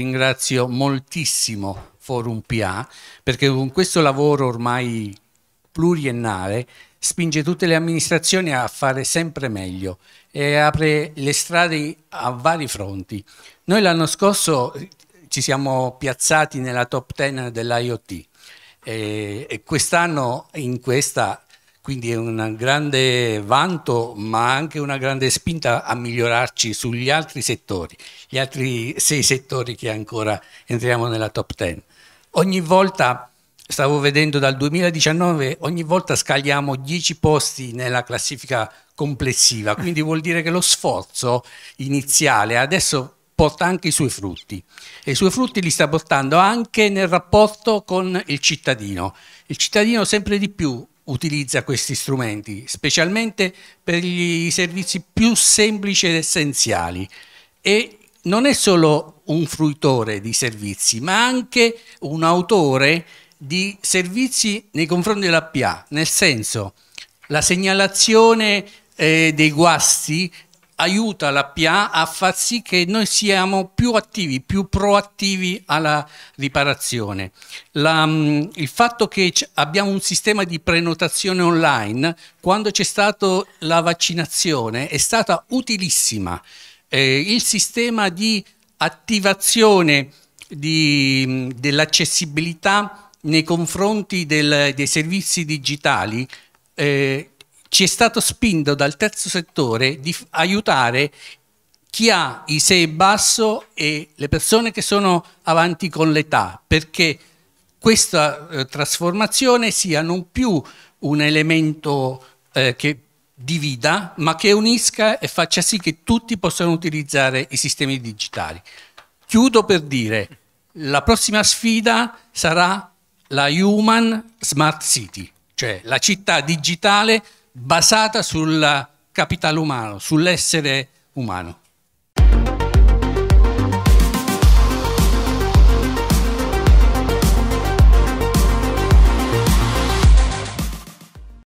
ringrazio moltissimo Forum PA perché con questo lavoro ormai pluriennale spinge tutte le amministrazioni a fare sempre meglio e apre le strade a vari fronti. Noi l'anno scorso ci siamo piazzati nella top 10 dell'IoT eh, e, quest'anno in questa quindi è un grande vanto, ma anche una grande spinta a migliorarci sugli altri settori, gli altri sei settori che ancora entriamo nella top ten. Ogni volta, stavo vedendo dal 2019, ogni volta scagliamo 10 posti nella classifica complessiva, quindi vuol dire che lo sforzo iniziale adesso porta anche i suoi frutti e i suoi frutti li sta portando anche nel rapporto con il cittadino. Il cittadino sempre di più utilizza questi strumenti, specialmente per i servizi più semplici ed essenziali. E non è solo un fruitore di servizi, ma anche un autore di servizi nei confronti della PA, nel senso la segnalazione eh, dei guasti aiuta la PA a far sì che noi siamo più attivi, più proattivi alla riparazione. La, mm, il fatto che abbiamo un sistema di prenotazione online, quando c'è stata la vaccinazione, è stata utilissima. Eh, il sistema di attivazione mm, dell'accessibilità nei confronti del, dei servizi digitali eh, ci è stato spinto dal terzo settore di aiutare chi ha i sei basso e le persone che sono avanti con l'età, perché questa eh, trasformazione sia non più un elemento eh, che divida, ma che unisca e faccia sì che tutti possano utilizzare i sistemi digitali. Chiudo per dire, la prossima sfida sarà la Human Smart City, cioè la città digitale basata sul capitale umano, sull'essere umano.